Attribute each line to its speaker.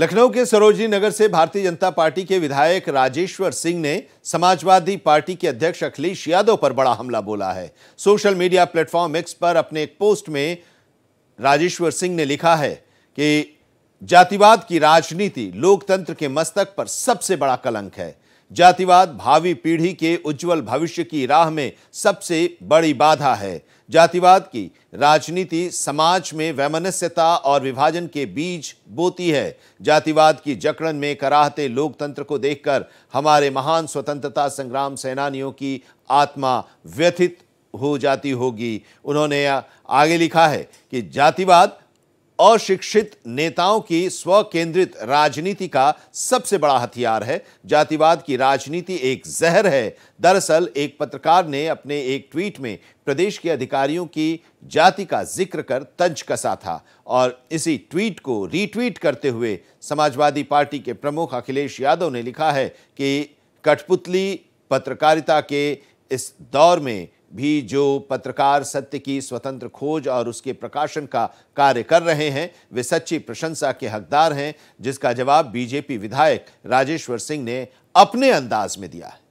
Speaker 1: लखनऊ के सरोजनी नगर से भारतीय जनता पार्टी के विधायक राजेश्वर सिंह ने समाजवादी पार्टी के अध्यक्ष अखिलेश यादव पर बड़ा हमला बोला है सोशल मीडिया प्लेटफॉर्म एक्स पर अपने एक पोस्ट में राजेश्वर सिंह ने लिखा है कि जातिवाद की राजनीति लोकतंत्र के मस्तक पर सबसे बड़ा कलंक है जातिवाद भावी पीढ़ी के उज्जवल भविष्य की राह में सबसे बड़ी बाधा है जातिवाद की राजनीति समाज में वैमनस्यता और विभाजन के बीज बोती है जातिवाद की जकड़न में कराहते लोकतंत्र को देखकर हमारे महान स्वतंत्रता संग्राम सेनानियों की आत्मा व्यथित हो जाती होगी उन्होंने आगे लिखा है कि जातिवाद अशिक्षित नेताओं की स्वकेंद्रित राजनीति का सबसे बड़ा हथियार है जातिवाद की राजनीति एक जहर है दरअसल एक पत्रकार ने अपने एक ट्वीट में प्रदेश के अधिकारियों की जाति का जिक्र कर तंज कसा था और इसी ट्वीट को रीट्वीट करते हुए समाजवादी पार्टी के प्रमुख अखिलेश यादव ने लिखा है कि कठपुतली पत्रकारिता के इस दौर में भी जो पत्रकार सत्य की स्वतंत्र खोज और उसके प्रकाशन का कार्य कर रहे हैं वे सच्ची प्रशंसा के हकदार हैं जिसका जवाब बीजेपी विधायक राजेश्वर सिंह ने अपने अंदाज में दिया है